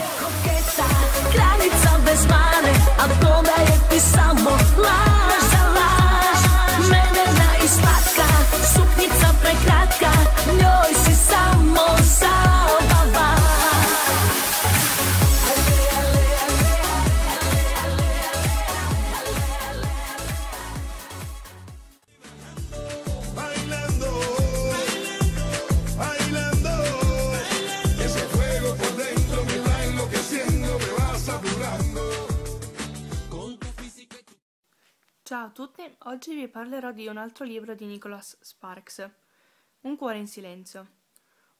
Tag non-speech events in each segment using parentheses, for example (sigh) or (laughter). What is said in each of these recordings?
Hokeca, kranica bez mane, a to je ti samo laž, za ispatka Mederna i slatka, prekratka, njoj si sam Ciao a tutti, oggi vi parlerò di un altro libro di Nicholas Sparks, Un cuore in silenzio.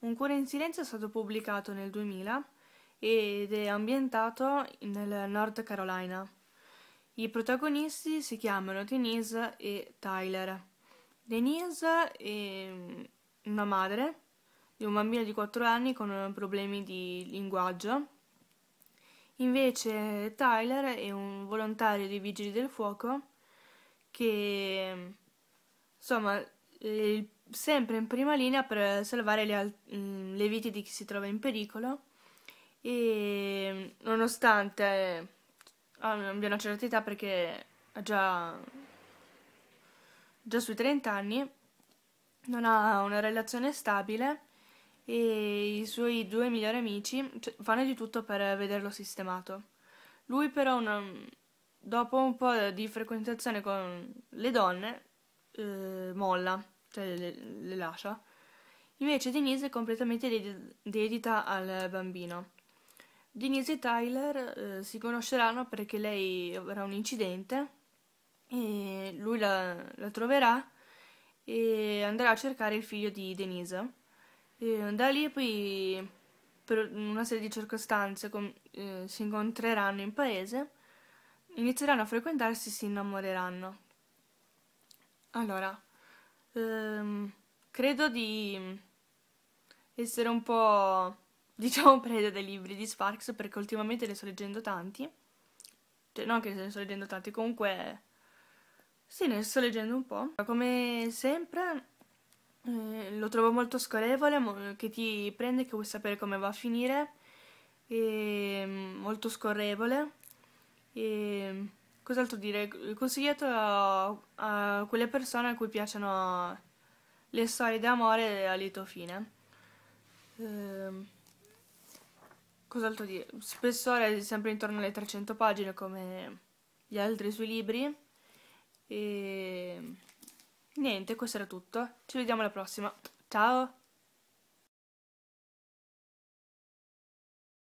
Un cuore in silenzio è stato pubblicato nel 2000 ed è ambientato nel North Carolina. I protagonisti si chiamano Denise e Tyler. Denise è mm, una madre di un bambino di 4 anni con problemi di linguaggio. Invece Tyler è un volontario dei Vigili del Fuoco che insomma eh, sempre in prima linea per salvare le, mm, le, vite di chi si trova in pericolo e nonostante ah, abbia una certa età perché ha già, già sui 30 anni non ha una relazione stabile e i suoi due migliori amici cioè, fanno di tutto per vederlo sistemato. Lui però non, dopo un po' di frequentazione con le donne, eh, molla, cioè le, le, lascia. Invece Denise è completamente ded- dedita al bambino. Denise e Tyler eh, si conosceranno perché lei avrà un incidente e lui la, la troverà e andrà a cercare il figlio di Denise. E da lì poi per una serie di circostanze com- eh, si incontreranno in paese inizieranno a frequentarsi e si innamoreranno. Allora, ehm, credo di essere un po', (laughs) diciamo, preda dei libri di Sparks perché ultimamente ne sto leggendo tanti. Cioè, non che ne sto leggendo tanti, comunque... Sì, ne sto leggendo un po'. Come sempre eh, lo trovo molto scorrevole, che ti prende, che vuoi sapere come va a finire. E mm, molto scorrevole e cos'altro dire? Consigliato a, a, quelle persone a cui piacciono le storie d'amore a lieto fine. Ehm, cos'altro dire? Spessore sempre intorno alle 300 pagine come gli altri suoi libri. E niente, questo era tutto. Ci vediamo alla prossima. Ciao!